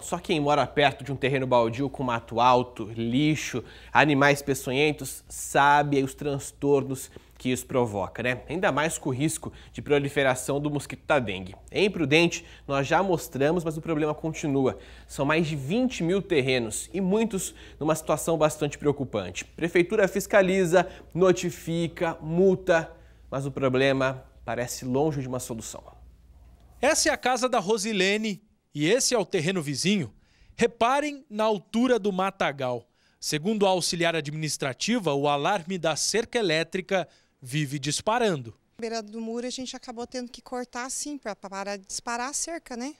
Só quem mora perto de um terreno baldio com mato alto, lixo, animais peçonhentos, sabe os transtornos que isso provoca, né? Ainda mais com o risco de proliferação do mosquito da dengue. É imprudente, nós já mostramos, mas o problema continua. São mais de 20 mil terrenos e muitos numa situação bastante preocupante. Prefeitura fiscaliza, notifica, multa, mas o problema parece longe de uma solução. Essa é a casa da Rosilene, e esse é o terreno vizinho, reparem na altura do matagal. Segundo a auxiliar administrativa, o alarme da cerca elétrica vive disparando. Na beira do muro a gente acabou tendo que cortar assim para disparar a cerca, né?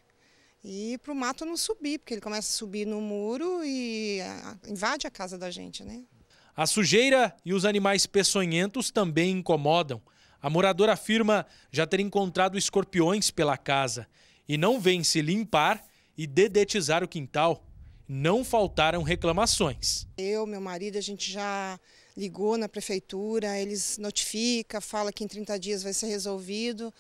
E para o mato não subir, porque ele começa a subir no muro e invade a casa da gente, né? A sujeira e os animais peçonhentos também incomodam. A moradora afirma já ter encontrado escorpiões pela casa e não vem se limpar e dedetizar o quintal, não faltaram reclamações. Eu, meu marido, a gente já ligou na prefeitura, eles notificam, fala que em 30 dias vai ser resolvido.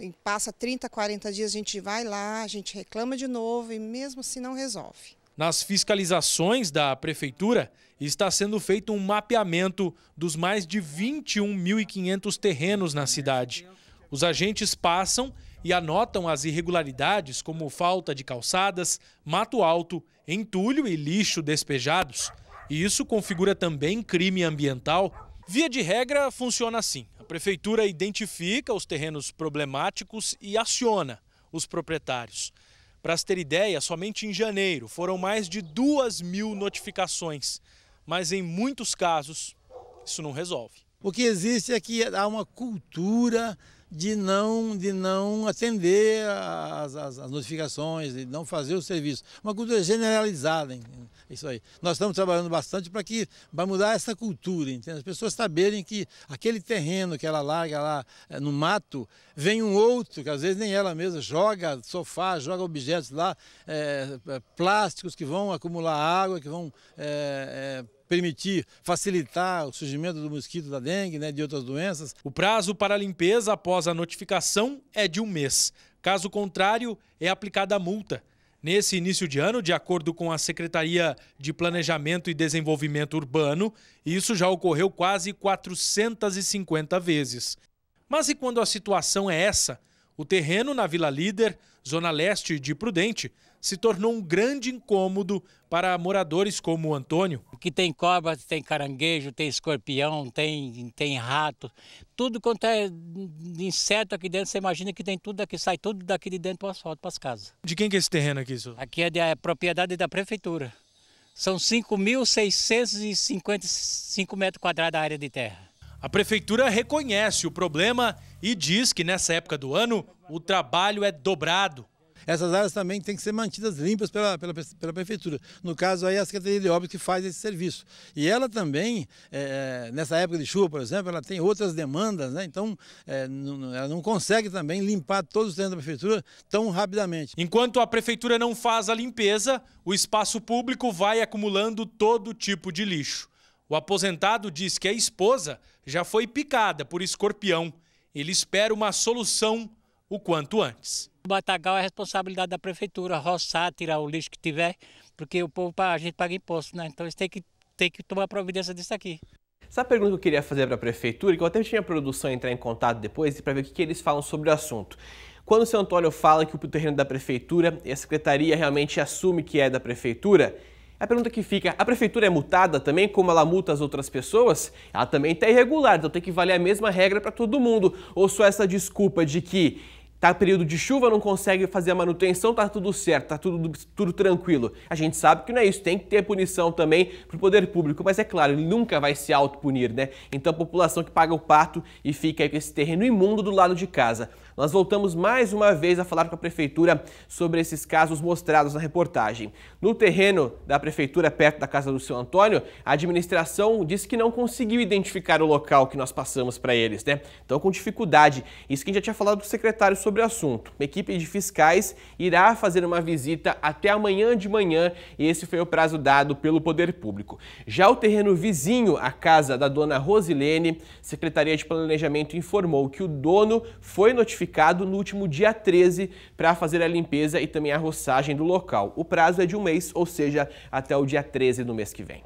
E passa 30, 40 dias, a gente vai lá, a gente reclama de novo e mesmo se assim não resolve. Nas fiscalizações da prefeitura, está sendo feito um mapeamento dos mais de 21.500 terrenos na cidade. Os agentes passam e anotam as irregularidades como falta de calçadas, mato alto, entulho e lixo despejados. E isso configura também crime ambiental. Via de regra, funciona assim: a prefeitura identifica os terrenos problemáticos e aciona os proprietários. Para se ter ideia, somente em janeiro foram mais de duas mil notificações, mas em muitos casos isso não resolve. O que existe é que há uma cultura de não, de não atender às, notificações, de não fazer o serviço. Uma cultura generalizada, hein? isso aí. Nós estamos trabalhando bastante para que vai mudar essa cultura, entende? As pessoas saberem que aquele terreno que ela larga lá eh, no mato, vem um outro, que às vezes nem ela mesma, joga sofá, joga objetos lá, é, plásticos que vão acumular água, que vão é, é, permitir facilitar o surgimento do mosquito da dengue, né, de outras doenças. O prazo para a limpeza após a notificação é de um mês. Caso contrário, é aplicada a multa. Nesse início de ano, de acordo com a Secretaria de Planejamento e Desenvolvimento Urbano, isso já ocorreu quase 450 vezes. Mas e quando a situação é essa? O terreno na Vila Líder, zona leste de Prudente, se tornou um grande incômodo para moradores como o Antônio. Que tem cobra, tem caranguejo, tem escorpião, tem, tem rato, tudo quanto é inseto aqui dentro, você imagina que tem tudo daqui, sai tudo daqui de dentro para o asfalto, para as casas. De quem que é esse terreno aqui, senhor? Aqui é, de, é propriedade da prefeitura. São 5.655 metros quadrados da área de terra. A prefeitura reconhece o problema e diz que nessa época do ano o trabalho é dobrado. Essas áreas também têm que ser mantidas limpas pela, pela, pela prefeitura. No caso aí, a Secretaria de Obras que faz esse serviço. E ela também, é, nessa época de chuva, por exemplo, ela tem outras demandas, né? então é, não, ela não consegue também limpar todos os terrenos da prefeitura tão rapidamente. Enquanto a prefeitura não faz a limpeza, o espaço público vai acumulando todo tipo de lixo. O aposentado diz que a esposa já foi picada por escorpião. Ele espera uma solução o quanto antes. O Batagal é responsabilidade da prefeitura, roçar, tirar o lixo que tiver, porque o povo, a gente paga imposto, né? Então eles têm que, têm que tomar providência disso aqui. Essa pergunta que eu queria fazer para a prefeitura, que eu até tinha a produção entrar em contato depois para ver o que, que eles falam sobre o assunto. Quando o seu Antônio fala que o terreno é da prefeitura e a secretaria realmente assume que é da prefeitura, a pergunta que fica, a prefeitura é multada também, como ela multa as outras pessoas? Ela também está irregular, então tem que valer a mesma regra para todo mundo. Ou só essa desculpa de que Tá período de chuva, não consegue fazer a manutenção, tá tudo certo, tá tudo, tudo tranquilo. A gente sabe que não é isso, tem que ter punição também pro poder público, mas é claro, ele nunca vai se autopunir, né? Então a população que paga o pato e fica aí com esse terreno imundo do lado de casa. Nós voltamos mais uma vez a falar com a prefeitura sobre esses casos mostrados na reportagem. No terreno da prefeitura, perto da casa do seu Antônio, a administração disse que não conseguiu identificar o local que nós passamos para eles, né? Então com dificuldade. Isso que a gente já tinha falado do secretário sobre sobre o assunto. Uma equipe de fiscais irá fazer uma visita até amanhã de manhã e esse foi o prazo dado pelo Poder Público. Já o terreno vizinho, à casa da dona Rosilene, Secretaria de Planejamento informou que o dono foi notificado no último dia 13 para fazer a limpeza e também a roçagem do local. O prazo é de um mês, ou seja, até o dia 13 do mês que vem.